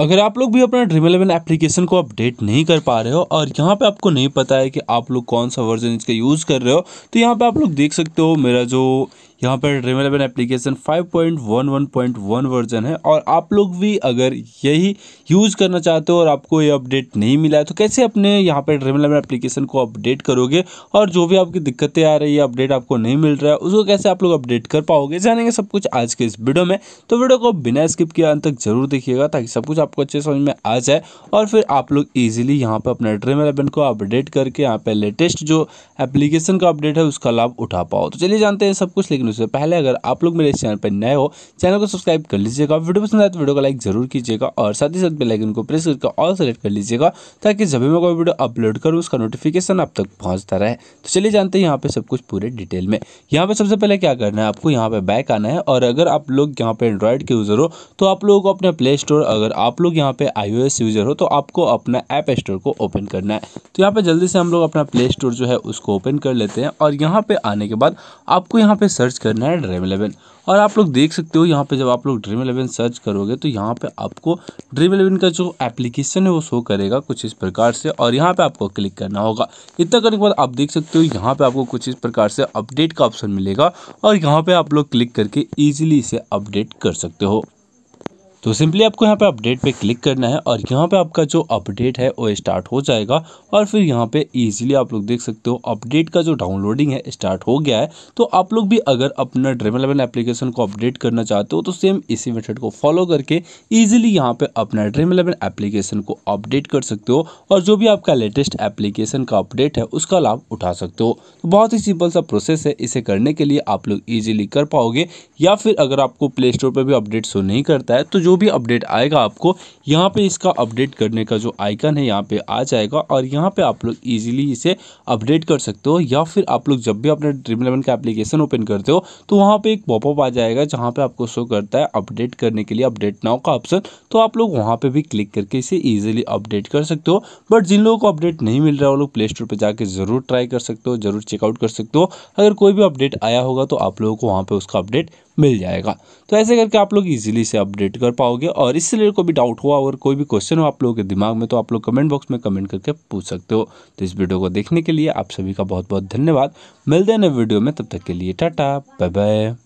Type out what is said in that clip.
अगर आप लोग भी अपना ड्रीम इलेवन एप्लीकेशन को अपडेट नहीं कर पा रहे हो और यहाँ पे आपको नहीं पता है कि आप लोग कौन सा वर्जन इसका यूज़ कर रहे हो तो यहाँ पे आप लोग देख सकते हो मेरा जो यहाँ पर ड्रीम इलेवन एप्लीकेशन 5.11.1 वर्जन है और आप लोग भी अगर यही यूज़ करना चाहते हो और आपको ये अपडेट नहीं मिला है तो कैसे अपने यहाँ पर ड्रीम इलेवन एप्लीकेशन को अपडेट करोगे और जो भी आपकी दिक्कतें आ रही है अपडेट आपको नहीं मिल रहा है उसको कैसे आप लोग अपडेट कर पाओगे जानेंगे सब कुछ आज के इस वीडियो में तो वीडियो को बिना स्किप किया अंत तक जरूर देखिएगा ताकि सब कुछ आपको अच्छे समझ में आ जाए और फिर आप लोग ईजिली यहाँ पर अपना ड्रीम एलेवन को अपडेट करके यहाँ पर लेटेस्ट जो एप्लीकेशन का अपडेट है उसका लाभ उठा पाओ तो चलिए जानते हैं सब कुछ लेकिन उससे पहले अगर आप लोग मेरे चैनल पर नए हो चैनल को सब्सक्राइब कर लीजिएगा वीडियो पसंद आए तो वीडियो को लाइक जरूर कीजिएगा और साथ ही साथ बेलाइकन को प्रेस करके ऑल सेलेक्ट कर लीजिएगा ताकि जब भी मैं कोई वीडियो अपलोड करूँ उसका नोटिफिकेशन आप तक पहुँचता रहे तो चलिए जानते हैं यहाँ पर सब कुछ पूरे डिटेल में यहाँ पर सबसे पहले क्या करना है आपको यहाँ पर बैक आना है और अगर आप लोग यहाँ पर एंड्रॉयड के यूज़र हो तो आप लोगों को अपने प्ले स्टोर अगर आप लोग यहाँ पे आई यूज़र हो तो आपको अपना ऐप स्टोर को ओपन करना है तो यहाँ पर जल्दी से हम लोग अपना प्ले स्टोर जो है उसको ओपन कर लेते हैं और यहाँ पे आने के बाद आपको यहाँ पे सर्च सर्च करना है ड्रीम इलेवन और आप लोग देख सकते हो यहाँ पे जब आप लोग ड्रीम इलेवन सर्च करोगे तो यहाँ पे आपको ड्रीम इलेवन का जो एप्लीकेशन है वो शो करेगा कुछ इस प्रकार से और यहाँ पे आपको क्लिक करना होगा इतना करने के बाद आप देख सकते हो यहाँ पे आपको कुछ इस प्रकार से अपडेट का ऑप्शन मिलेगा और यहाँ पे आप लोग क्लिक करके ईजिली इसे अपडेट कर सकते हो तो सिंपली आपको यहाँ पे अपडेट पे क्लिक करना है और यहाँ पे आपका जो अपडेट है वो स्टार्ट हो जाएगा और फिर यहाँ पे इजीली आप लोग देख सकते हो अपडेट का जो डाउनलोडिंग है स्टार्ट हो गया है तो आप लोग भी अगर अपना ड्रेम इलेवन एप्लीकेशन को अपडेट करना चाहते हो तो सेम इसी मेथड को फॉलो करके ईजिली यहाँ पर अपना ड्रीम इलेवन एप्लीकेशन को अपडेट कर सकते हो और जो भी आपका लेटेस्ट एप्लीकेशन का अपडेट है उसका लाभ उठा सकते हो तो बहुत ही सिंपल सा प्रोसेस है इसे करने के लिए आप लोग ईजिली कर पाओगे या फिर अगर आपको प्ले स्टोर पर भी अपडेट शो नहीं करता है तो जो भी अपडेट आएगा आपको यहाँ पे इसका अपडेट करने का जो आइकन है यहाँ पे आ जाएगा और यहाँ पे आप लोग इजीली इसे अपडेट कर सकते हो या फिर आप लोग जब भी अपने ड्रीम इलेवन का एप्लीकेशन ओपन करते हो तो वहाँ पे एक पॉपअप आ जाएगा जहाँ पे आपको शो करता है अपडेट करने के लिए अपडेट नाउ का ऑप्शन तो आप लोग वहाँ पर भी क्लिक करके इसे ईजिली अपडेट कर सकते हो बट जिन लोगों को अपडेट नहीं मिल रहा है वो लोग प्ले स्टोर पर जाकर ज़रूर ट्राई कर सकते हो ज़रूर चेकआउट कर सकते हो अगर कोई भी अपडेट आया होगा तो आप लोगों को वहाँ पर उसका अपडेट मिल जाएगा तो ऐसे करके आप लोग इजीली से अपडेट कर पाओगे और इससे रिलेटेड कोई भी डाउट हुआ और कोई भी क्वेश्चन हो आप लोगों के दिमाग में तो आप लोग कमेंट बॉक्स में कमेंट करके पूछ सकते हो तो इस वीडियो को देखने के लिए आप सभी का बहुत बहुत धन्यवाद मिलते हैं नए वीडियो में तब तक के लिए टाटा बाय बाय